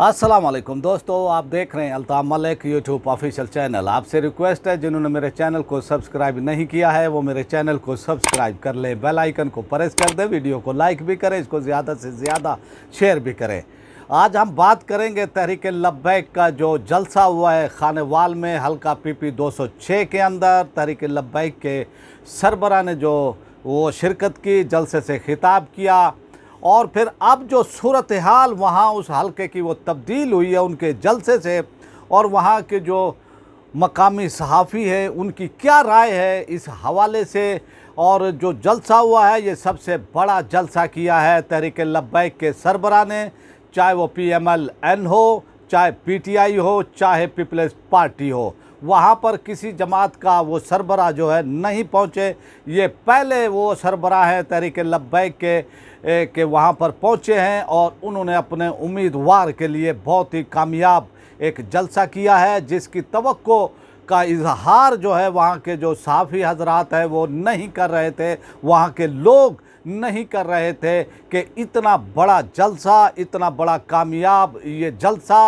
वालेकुम दोस्तों आप देख रहे हैं Altaf Malik YouTube official channel आपसे रिक्वेस्ट है जिन्होंने मेरे चैनल को सब्सक्राइब नहीं किया है वो मेरे चैनल को सब्सक्राइब कर ले बेल आइकन को प्रेस कर दें वीडियो को लाइक भी करें इसको ज़्यादा से ज़्यादा शेयर भी करें आज हम बात करेंगे तहरीक लब्बैक का जो जलसा हुआ है वाल में हल्का पीपी 206 के अंदर तहरीक लब्बैक के सरबरा ने जो वो शिरकत की जलसे से खिताब किया और फिर अब जो सूरत हाल वहाँ उस हल्के की वो तब्दील हुई है उनके जलसे से और वहाँ के जो मकामी सहाफ़ी है उनकी क्या राय है इस हवाले से और जो जलसा हुआ है ये सबसे बड़ा जलसा किया है तहरीक लब्बैक के सरबरा ने चाहे वो पी एम एल एन हो चाहे पी टी आई हो चाहे पीपल्स पार्टी हो वहाँ पर किसी जमात का वो सरबरा जो है नहीं पहुँचे ये पहले वो सरबरा हैं तहरीक लब्बैक के के वहाँ पर पहुँचे हैं और उन्होंने अपने उम्मीदवार के लिए बहुत ही कामयाब एक जलसा किया है जिसकी तो का इजहार जो है वहाँ के जो साफ़ी हजरात है वो नहीं कर रहे थे वहाँ के लोग नहीं कर रहे थे कि इतना बड़ा जलसा इतना बड़ा कामयाब ये जलसा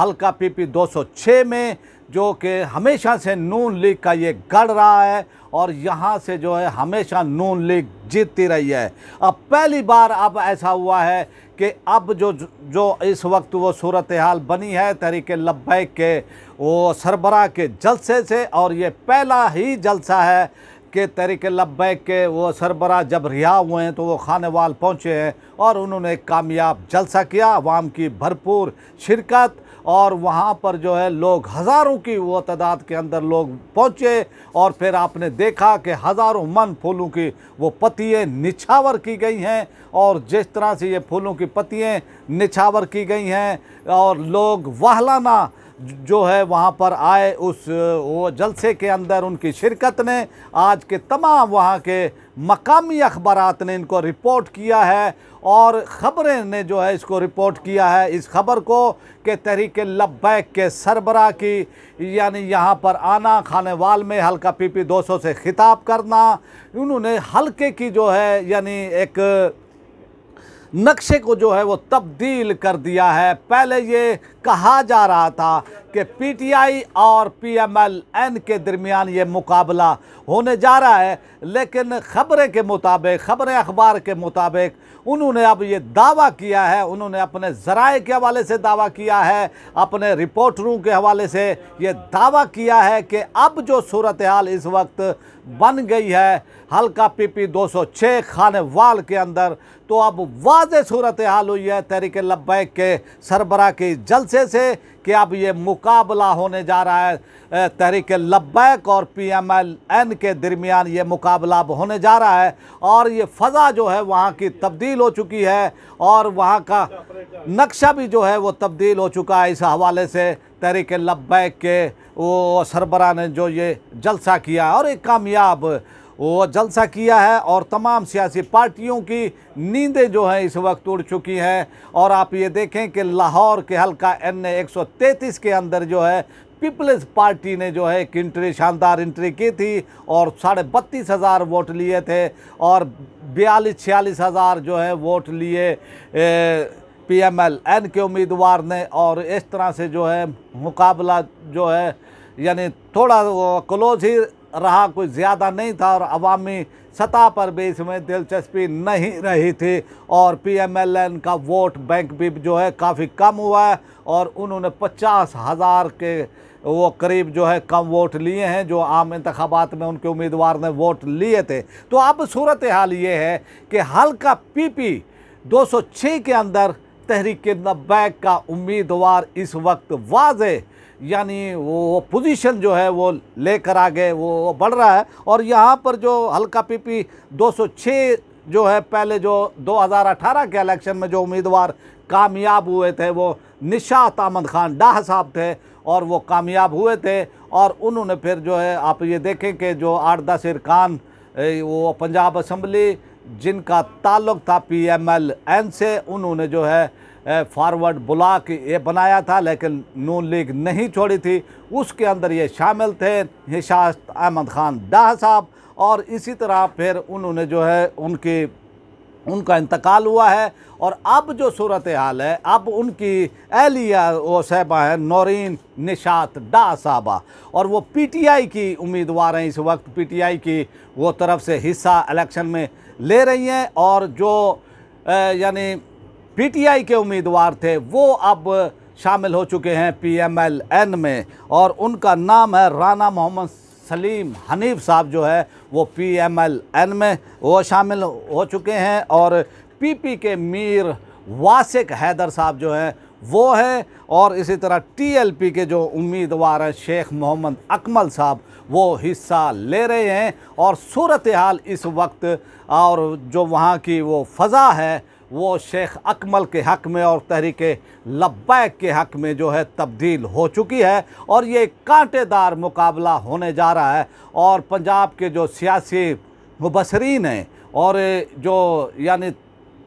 हल्का पीपी 206 में जो कि हमेशा से नून लीग का ये गढ़ रहा है और यहाँ से जो है हमेशा नून लीग जीतती रही है अब पहली बार अब ऐसा हुआ है कि अब जो जो इस वक्त वो सूरत हाल बनी है तरीके लब्बैक के वो सरबरा के जलसे से और ये पहला ही जलसा है के तरीके लब्बैक के वो सरबरा जब रिहा हुए हैं तो वो खानवाल पहुँचे हैं और उन्होंने एक कामयाब जलसा किया आवाम की भरपूर शिरकत और वहाँ पर जो है लोग हज़ारों की वो तादाद के अंदर लोग पहुँचे और फिर आपने देखा कि हज़ारों मन फूलों की वो पत्तियाँ निछावर की गई हैं और जिस तरह से ये फूलों की पतियाँ निछावर की गई हैं और लोग वाहलाना जो है वहाँ पर आए उस वो जलसे के अंदर उनकी शिरकत ने आज के तमाम वहाँ के मकामी अखबार ने इनको रिपोर्ट किया है और ख़बरें ने जो है इसको रिपोर्ट किया है इस खबर को के तहरीक लब्बैक के सरबरा की यानी यहाँ पर आना खाने वाल में हल्का पीपी 200 से ख़िताब करना उन्होंने हल्के की जो है यानी एक नक्शे को जो है वो तब्दील कर दिया है पहले ये कहा जा रहा था कि पीटीआई और पीएमएलएन के दरमियान ये मुकाबला होने जा रहा है लेकिन खबरें के मुताबिक खबरें अखबार के मुताबिक उन्होंने अब ये दावा किया है उन्होंने अपने ज़राए के हवाले से दावा किया है अपने रिपोर्टरों के हवाले से ये दावा किया है कि अब जो सूरत हाल इस वक्त बन गई है हल्का पीपी 206 वाल के अंदर तो अब वाज सूरत हाल हुई है तहरीक लब्बैक के सरबरा के जलसे अच्छे से कि अब ये मुकाबला होने जा रहा है तहरीक लब्बैक और पी एम एल एन के दरमियान ये मुकाबला अब होने जा रहा है और ये फ़ज़ा जो है वहाँ की तब्दील हो चुकी है और वहाँ का नक्शा भी जो है वो तब्दील हो चुका है इस हवाले से तहरीक लब्बैक के वो सरबरा ने जो ये जलसा किया और एक कामयाब वो जलसा किया है और तमाम सियासी पार्टियों की नींदें जो हैं इस वक्त उड़ चुकी हैं और आप ये देखें कि लाहौर के हल्का एन तैंतीस के अंदर जो है पीपल्स पार्टी ने जो है एक इंट्री शानदार इंट्री की थी और साढ़े बत्तीस हज़ार वोट लिए थे और बयालीस छियालीस हज़ार जो है वोट लिए पी एम एल एन के उम्मीदवार ने और इस तरह से जो है मुकाबला जो है यानी थोड़ा क्लोज ही रहा कुछ ज़्यादा नहीं था और अवामी सतह पर भी इसमें दिलचस्पी नहीं रही थी और पीएमएलएन का वोट बैंक भी जो है काफ़ी कम हुआ है और उन्होंने पचास हज़ार के वो करीब जो है कम वोट लिए हैं जो आम इंतबात में उनके उम्मीदवार ने वोट लिए थे तो अब सूरत हाल ये है कि हल्का पीपी 206 के अंदर तहरीक नब्बे का उम्मीदवार इस वक्त वाज यानी वो पोजीशन जो है वो लेकर आगे वो बढ़ रहा है और यहाँ पर जो हल्का पीपी 206 जो है पहले जो 2018 के इलेक्शन में जो उम्मीदवार कामयाब हुए थे वो निशात अहमद खान डाह साहब थे और वो कामयाब हुए थे और उन्होंने फिर जो है आप ये देखें कि जो आरदा सिर खान वो पंजाब असम्बली जिनका ताल्लुक था एन से उन्होंने जो है फॉरवर्ड ब्लॉक ये बनाया था लेकिन नून लीग नहीं छोड़ी थी उसके अंदर ये शामिल थे हिशात अहमद ख़ान डाह साहब और इसी तरह फिर उन्होंने जो है उनकी उनका इंतकाल हुआ है और अब जो सूरत हाल है अब उनकी एहलिया वो साहबा हैं नौरीन निशात डा साहबा और वो पीटीआई की उम्मीदवार हैं इस वक्त पीटीआई की वो तरफ से हिस्सा इलेक्शन में ले रही हैं और जो यानी पीटीआई के उम्मीदवार थे वो अब शामिल हो चुके हैं पीएमएलएन में और उनका नाम है राना मोहम्मद सलीम हनीफ साहब जो है वो पीएमएलएन में वो शामिल हो चुके हैं और पीपी के मीर वासिक हैदर साहब जो हैं वो है और इसी तरह टीएलपी के जो उम्मीदवार हैं शेख मोहम्मद अकमल साहब वो हिस्सा ले रहे हैं और सूरत हाल इस वक्त और जो वहाँ की वो फ़ज़ा है वो शेख अकमल के हक़ में और तहरीक लब्बैक के हक़ में जो है तब्दील हो चुकी है और ये कांटेदार मुकाबला होने जा रहा है और पंजाब के जो सियासी मुबसरीन हैं और जो यानी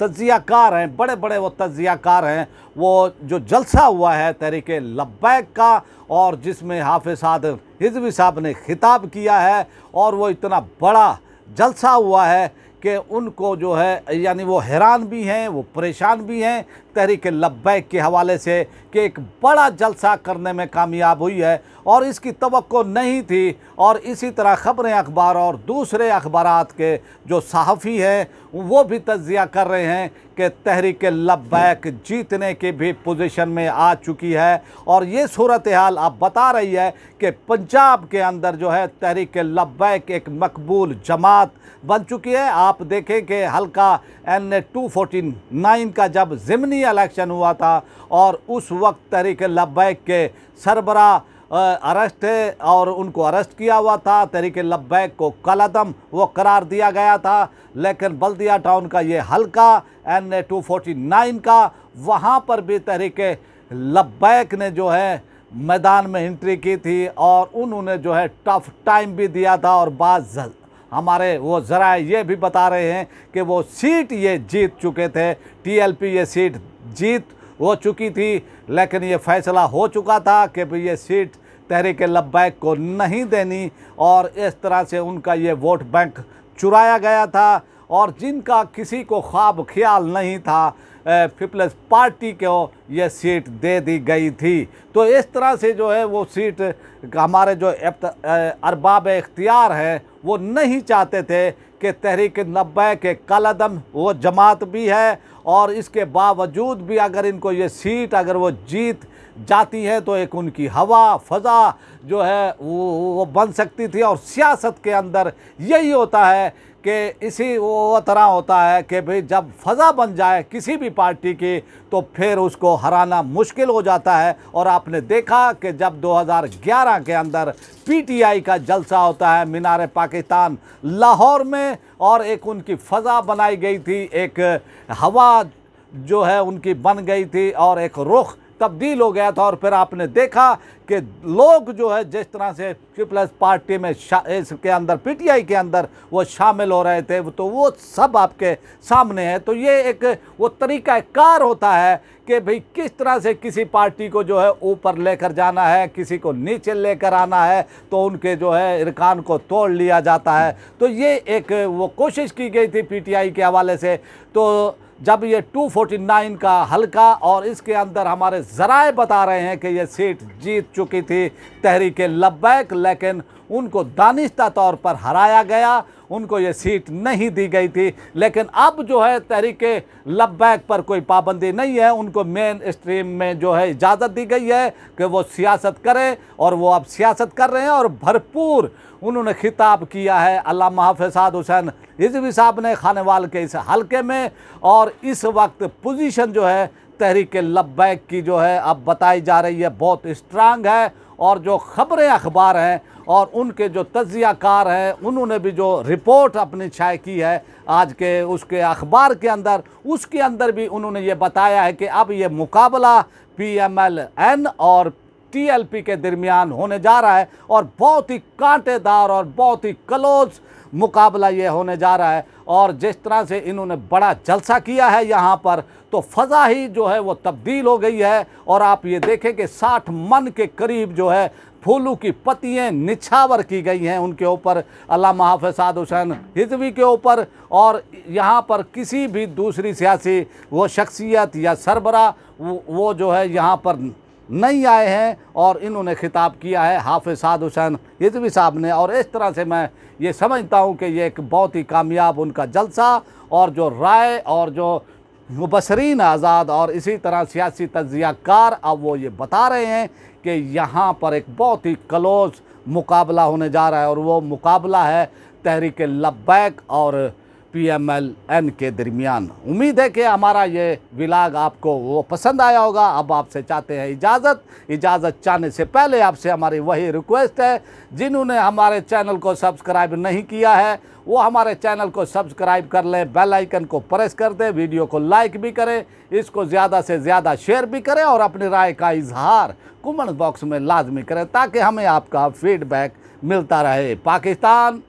तजियाकार हैं बड़े बड़े वो तजियाकार हैं वो जो जलसा हुआ है तहरीक लब्बैक का और जिसमें हाफि साद हिजवी साहब ने खिताब किया है और वो इतना बड़ा जलसा हुआ है कि उनको जो है यानी वो हैरान भी हैं वो परेशान भी हैं तहरीक लब्बैक के हवाले से कि एक बड़ा जलसा करने में कामयाब हुई है और इसकी तो नहीं थी और इसी तरह ख़बरें अखबार और दूसरे अखबार के जो सहाफ़ी हैं वो भी तजिया कर रहे हैं कि तहरीक लब्बैक जीतने की भी पोजिशन में आ चुकी है और ये सूरत हाल अब बता रही है कि पंजाब के अंदर जो है तहरीक लब्बैक एक मकबूल जमात बन चुकी है आप देखें कि हल्का N A two forty nine का जब ज़मनी आखिरी इलेक्शन हुआ था और उस वक्त तहरीक लब्बैक के सरबरा अरेस्ट और उनको अरेस्ट किया हुआ था तहरीक लब्बैक को कलदम वो करार दिया गया था लेकिन बल्दिया टाउन का ये हल्का N A two forty nine का वहाँ पर भी तहरीक लब्बैक ने जो है मैदान में एंट्री की थी और उन्होंने जो है टफ टाइम भी दिया था और बाद हमारे वो ज़रा ये भी बता रहे हैं कि वो सीट ये जीत चुके थे टीएलपी ये सीट जीत हो चुकी थी लेकिन ये फैसला हो चुका था कि भाई ये सीट तहरीक लब्बैक को नहीं देनी और इस तरह से उनका ये वोट बैंक चुराया गया था और जिनका किसी को ख्वाब ख्याल नहीं था पीपल्स पार्टी को ये सीट दे दी गई थी तो इस तरह से जो है वो सीट हमारे जो अरबाब इख्तियार है वो नहीं चाहते थे कि तहरीक नब्बे के कलदम वो जमात भी है और इसके बावजूद भी अगर इनको ये सीट अगर वो जीत जाती है तो एक उनकी हवा फ़जा जो है वो वो बन सकती थी और सियासत के अंदर यही होता है कि इसी वो तरह होता है कि भाई जब फजा बन जाए किसी भी पार्टी की तो फिर उसको हराना मुश्किल हो जाता है और आपने देखा कि जब 2011 के अंदर पीटीआई का जलसा होता है मीनार पाकिस्तान लाहौर में और एक उनकी फजा बनाई गई थी एक हवा जो है उनकी बन गई थी और एक रुख तब्दील हो गया था और फिर आपने देखा कि लोग जो है जिस तरह से पीपल्स पार्टी में इसके अंदर पीटीआई के अंदर वो शामिल हो रहे थे तो वो सब आपके सामने है तो ये एक वो तरीका कार होता है कि भाई किस तरह से किसी पार्टी को जो है ऊपर लेकर जाना है किसी को नीचे लेकर आना है तो उनके जो है इरकान को तोड़ लिया जाता है तो ये एक वो कोशिश की गई थी पीटीआई के हवाले से तो जब ये 249 का हल्का और इसके अंदर हमारे ज़राए बता रहे हैं कि ये सीट जीत चुकी थी तहरीक लब्बैक लेकिन उनको दानिशा तौर पर हराया गया उनको ये सीट नहीं दी गई थी लेकिन अब जो है तहरीक लब्बैक पर कोई पाबंदी नहीं है उनको मेन स्ट्रीम में जो है इजाज़त दी गई है कि वो सियासत करें और वो अब सियासत कर रहे हैं और भरपूर उन्होंने खिताब किया है अल्लाह हाफसाद हुसैन रिजवी साहब ने खानवाल के इस हलके में और इस वक्त पोजीशन जो है तहरीक लब्बैक की जो है अब बताई जा रही है बहुत स्ट्रांग है और जो ख़बरें अखबार हैं और उनके जो तजिया कार हैं उन्होंने भी जो रिपोर्ट अपनी छाए की है आज के उसके अखबार के अंदर उसके अंदर भी उन्होंने ये बताया है कि अब ये मुकाबला पी एम एल एन और टीएलपी के दरमियान होने जा रहा है और बहुत ही कांटेदार और बहुत ही क्लोज मुकाबला ये होने जा रहा है और जिस तरह से इन्होंने बड़ा जलसा किया है यहाँ पर तो फ़जा ही जो है वो तब्दील हो गई है और आप ये देखें कि साठ मन के करीब जो है फूलों की पतियाँ निछावर की गई हैं उनके ऊपर अल्लाह हाफ हुसैन हिजवी के ऊपर और यहाँ पर किसी भी दूसरी सियासी वो शख्सियत या सरबरा वो, वो जो है यहाँ पर नहीं आए हैं और इन्होंने खिताब किया है हाफिज साद हुसैन रिजवी साहब ने और इस तरह से मैं ये समझता हूँ कि ये एक बहुत ही कामयाब उनका जलसा और जो राय और जो मुबसरीन आज़ाद और इसी तरह सियासी तजियाकार अब वो ये बता रहे हैं कि यहाँ पर एक बहुत ही क्लोज मुकाबला होने जा रहा है और वो मुकाबला है तहरीक लब्बैक और एन के दरमियान उम्मीद है कि हमारा ये विलाग आपको वो पसंद आया होगा अब आपसे चाहते हैं इजाज़त इजाज़त चाहने से पहले आपसे हमारी वही रिक्वेस्ट है जिन्होंने हमारे चैनल को सब्सक्राइब नहीं किया है वो हमारे चैनल को सब्सक्राइब कर लें बेल आइकन को प्रेस कर दें वीडियो को लाइक भी करें इसको ज़्यादा से ज़्यादा शेयर भी करें और अपनी राय का इजहार कमेंट बॉक्स में लाजमी करें ताकि हमें आपका फीडबैक मिलता रहे पाकिस्तान